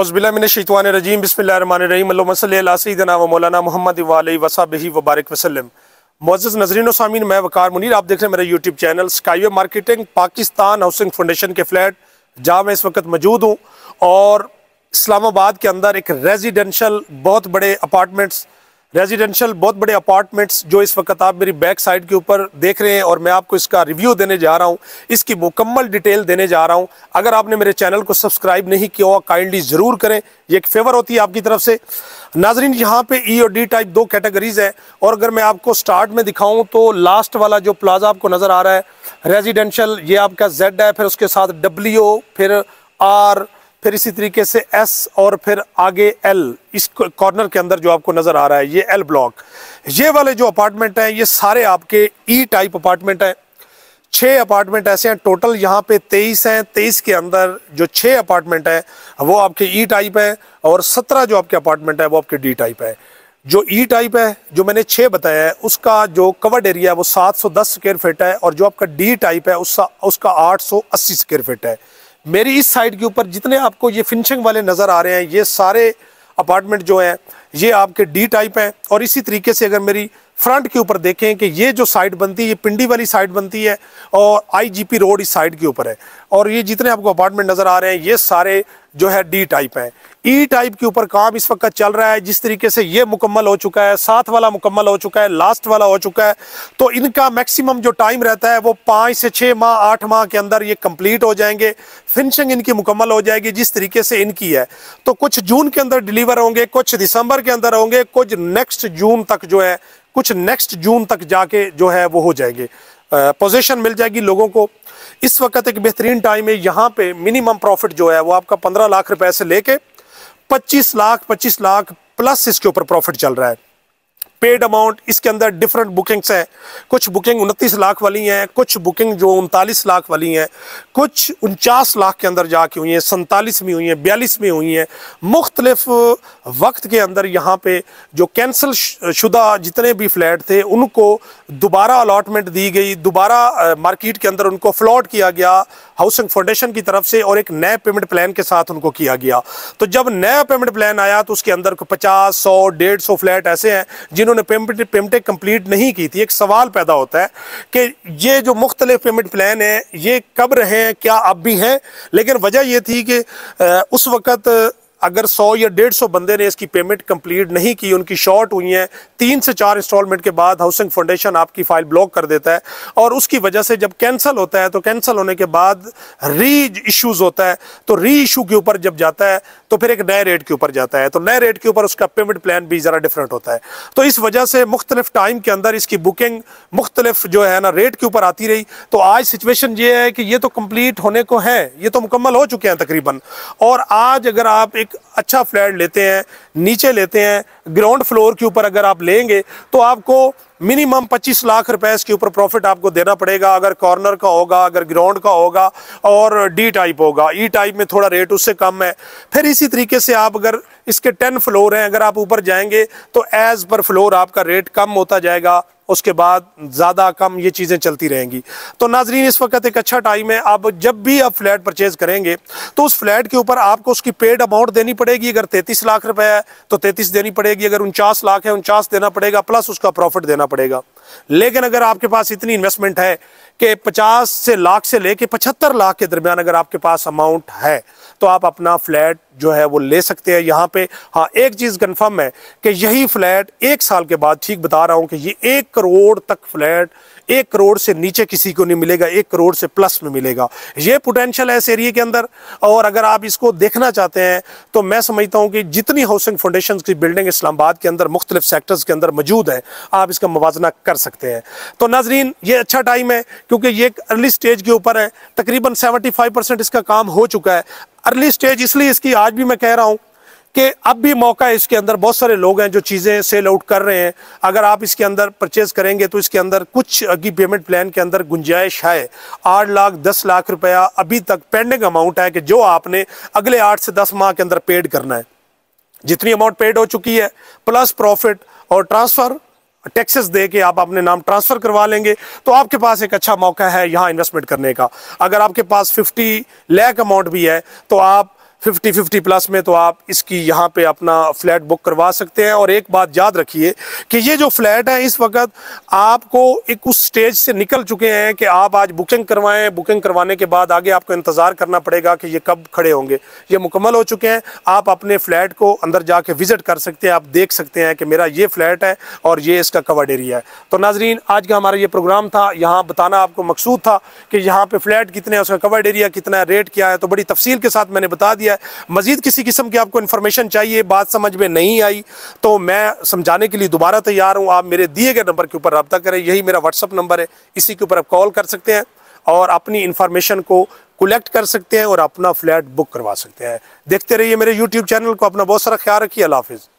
अज़बिलमिनशान रजीम बसमीमसदना व मौलाना मोहम्मद वाली वबारक वसलम मोज़ नजरीन सामीन मैं वकार मुनीर आप देख रहे हैं मेरा YouTube channel skyway marketing Pakistan housing foundation के फ्लैट जहाँ मैं इस वक्त मौजूद हूँ और इस्लामाबाद के अंदर एक रेजिडेंशल बहुत बड़े अपार्टमेंट्स रेजिडेंशियल बहुत बड़े अपार्टमेंट्स जो इस वक्त आप मेरी बैक साइड के ऊपर देख रहे हैं और मैं आपको इसका रिव्यू देने जा रहा हूं इसकी मुकम्मल डिटेल देने जा रहा हूं अगर आपने मेरे चैनल को सब्सक्राइब नहीं किया हुआ काइंडली ज़रूर करें ये एक फेवर होती है आपकी तरफ से नाजरीन यहाँ पे ई e और डी टाइप दो कैटेगरीज है और अगर मैं आपको स्टार्ट में दिखाऊँ तो लास्ट वाला जो प्लाजा आपको नज़र आ रहा है रेजिडेंशल ये आपका जेड है फिर उसके साथ डब्ल्यू फिर आर फिर इसी तरीके से एस और फिर आगे एल इस कॉर्नर के अंदर जो आपको नज़र आ रहा है ये एल ब्लॉक ये वाले जो अपार्टमेंट हैं ये सारे आपके ई टाइप अपार्टमेंट हैं छः अपार्टमेंट ऐसे हैं टोटल यहाँ पे तेईस हैं तेईस के अंदर जो छः अपार्टमेंट हैं वो आपके ई e टाइप हैं और सत्रह जो आपके अपार्टमेंट हैं वो आपके डी टाइप है जो ई e टाइप है जो मैंने छः बताया है उसका जो कवर्ड एरिया है वो सात सौ दस स्क्वेयर फिट है और जो आपका डी टाइप है उसका उसका आठ सौ अस्सी स्क्वेयर फिट है मेरी इस साइड के ऊपर जितने आपको ये फिनिशिंग वाले नज़र आ रहे हैं ये सारे अपार्टमेंट जो हैं ये आपके डी टाइप हैं और इसी तरीके से अगर मेरी फ्रंट के ऊपर देखें कि ये जो साइड बनती है ये पिंडी वाली साइड बनती है और आईजीपी रोड इस साइड के ऊपर है और ये जितने आपको अपार्टमेंट नज़र आ रहे हैं ये सारे जो है डी टाइप है ई टाइप के ऊपर काम इस वक्त चल रहा है जिस तरीके से ये मुकम्मल हो चुका है साथ वाला मुकम्मल हो चुका है लास्ट वाला हो चुका है तो इनका मैक्सिमम जो टाइम रहता है वो पाँच से छः माह आठ माह के अंदर ये कंप्लीट हो जाएंगे फिनिशिंग इनकी मुकम्मल हो जाएगी जिस तरीके से इनकी है तो कुछ जून के अंदर डिलीवर होंगे कुछ दिसंबर के अंदर होंगे कुछ नेक्स्ट जून तक जो है कुछ नेक्स्ट जून तक जाके जो है वो हो जाएंगे पोजीशन मिल जाएगी लोगों को इस वक्त एक बेहतरीन टाइम है यहाँ पे मिनिमम प्रॉफिट जो है वो आपका पंद्रह लाख रुपए से लेके पच्चीस लाख पच्चीस लाख प्लस इसके ऊपर प्रॉफिट चल रहा है पेड अमाउंट इसके अंदर डिफरेंट बुकिंग्स हैं कुछ बुकिंग उनतीस लाख वाली हैं कुछ बुकिंग जो उनतालीस लाख वाली हैं कुछ उनचास लाख के अंदर जाके हुई हैं सैंतालीस में हुई हैं बयालीस में हुई हैं मुख्तलफ वक्त के अंदर यहाँ पे जो कैंसिल शुदा जितने भी फ्लैट थे उनको दोबारा अलाटमेंट दी गई दोबारा मार्केट के अंदर उनको फ्लॉट किया गया हाउसिंग फाउंडेशन की तरफ से और एक नए पेमेंट प्लान के साथ उनको किया गया तो जब नया पेमेंट प्लान आया तो उसके अंदर पचास सौ डेढ़ सौ फ्लैट ऐसे हैं जिन्होंने पेमेंट पेमेंटें कंप्लीट नहीं की थी एक सवाल पैदा होता है कि ये जो मुख्तलिफ पेमेंट प्लान है ये कब रहे हैं क्या अब भी हैं लेकिन वजह यह थी कि उस वक्त अगर 100 या 150 बंदे ने इसकी पेमेंट कंप्लीट नहीं की उनकी शॉर्ट हुई है तीन से चार इंस्टॉलमेंट के बाद हाउसिंग फाउंडेशन आपकी फाइल ब्लॉक कर देता है और उसकी वजह से जब कैंसिल होता है तो कैंसिल होने के बाद री इशूज़ होता है तो री इशू के ऊपर जब जाता है तो फिर एक नए रेट के ऊपर जाता है तो नए रेट के ऊपर उसका पेमेंट प्लान भी ज़रा डिफरेंट होता है तो इस वजह से मुख्तलिफ टाइम के अंदर इसकी बुकिंग मुख्तलिफ जो है ना रेट के ऊपर आती रही तो आज सिचुएशन ये है कि ये तो कम्प्लीट होने को है ये तो मुकम्मल हो चुके हैं तकरीबन और आज अगर आप एक एक अच्छा फ्लैट लेते हैं नीचे लेते हैं ग्राउंड फ्लोर के ऊपर अगर आप लेंगे तो आपको मिनिमम 25 लाख रुपए इसके ऊपर प्रॉफिट आपको देना पड़ेगा अगर कॉर्नर का होगा अगर ग्राउंड का होगा और डी टाइप होगा ई e टाइप में थोड़ा रेट उससे कम है फिर इसी तरीके से आप अगर इसके 10 फ्लोर हैं अगर आप ऊपर जाएंगे तो एज़ पर फ्लोर आपका रेट कम होता जाएगा उसके बाद ज़्यादा कम ये चीज़ें चलती रहेंगी तो नाजरीन इस वक्त एक अच्छा टाइम है आप जब भी आप फ्लैट परचेज़ करेंगे तो उस फ्लैट के ऊपर आपको उसकी पेड अमाउंट देनी पड़ेगी अगर तैंतीस लाख रुपए है तो तैंतीस देनी पड़ेगी अगर उनचास लाख है उनचास देना पड़ेगा प्लस उसका प्रॉफिट देना पड़ेगा लेकिन अगर आपके पास इतनी इन्वेस्टमेंट है कि 50 से लाख से लेके 75 लाख के दरमियान अगर आपके पास अमाउंट है तो आप अपना फ्लैट जो है वो ले सकते हैं यहाँ पे हाँ एक चीज़ कंफर्म है कि यही फ्लैट एक साल के बाद ठीक बता रहा हूँ कि ये एक करोड़ तक फ्लैट एक करोड़ से नीचे किसी को नहीं मिलेगा एक करोड़ से प्लस में मिलेगा ये पोटेंशियल है इस एरिए के अंदर और अगर आप इसको देखना चाहते हैं तो मैं समझता हूँ कि जितनी हाउसिंग फाउंडेशन की बिल्डिंग इस्लामाबाद के अंदर मुख्तलिफ सेक्टर्स के अंदर मौजूद है आप इसका मुवजना कर सकते हैं तो नाजरीन ये अच्छा टाइम है क्योंकि ये एक अर्ली स्टेज के ऊपर है तकरीबन सेवेंटी इसका काम हो चुका है अर्ली स्टेज इसलिए इसकी आज भी मैं कह रहा हूँ कि अब भी मौका है इसके अंदर बहुत सारे लोग हैं जो चीज़ें सेल आउट कर रहे हैं अगर आप इसके अंदर परचेज़ करेंगे तो इसके अंदर कुछ अगी पेमेंट प्लान के अंदर गुंजाइश है आठ लाख दस लाख रुपया अभी तक पेंडिंग अमाउंट है कि जो आपने अगले आठ से दस माह के अंदर पेड करना है जितनी अमाउंट पेड हो चुकी है प्लस प्रॉफिट और ट्रांसफ़र टैक्सेस दे के आप अपने नाम ट्रांसफ़र करवा लेंगे तो आपके पास एक अच्छा मौका है यहाँ इन्वेस्टमेंट करने का अगर आपके पास 50 लाख अमाउंट भी है तो आप फिफ्टी फिफ्टी प्लस में तो आप इसकी यहाँ पे अपना फ्लैट बुक करवा सकते हैं और एक बात याद रखिए कि ये जो फ्लैट है इस वक्त आपको एक उस स्टेज से निकल चुके हैं कि आप आज बुकिंग करवाएं बुकिंग करवाने के बाद आगे आपको इंतज़ार करना पड़ेगा कि ये कब खड़े होंगे ये मुकम्मल हो चुके हैं आप अपने फ्लैट को अंदर जाके विज़िट कर सकते हैं आप देख सकते हैं कि मेरा ये फ्लैट है और ये इसका कवर्ड एरिया है तो नाजरीन आज का हमारा ये प्रोग्राम था यहाँ बताना आपको मकसूद था कि यहाँ पे फ्लैट कितने है उसका कवर्ड एरिया कितना है रेट क्या है तो बड़ी तफसील के साथ मैंने बता दिया है मज़ीद किसी किस्म की आपको इन्फॉर्मेशन चाहिए बात समझ में नहीं आई तो मैं समझाने के लिए दोबारा तैयार हूँ आप मेरे दिए गए नंबर के ऊपर रबता करें यही मेरा व्हाट्सअप नंबर है इसी के ऊपर आप कॉल कर सकते हैं और अपनी इन्फॉर्मेशन को कलेक्ट कर सकते हैं और अपना फ्लैट बुक करवा सकते हैं देखते रहिए मेरे यूट्यूब चैनल को अपना बहुत सारा ख्याल रखिए अल्लाह हाफिज़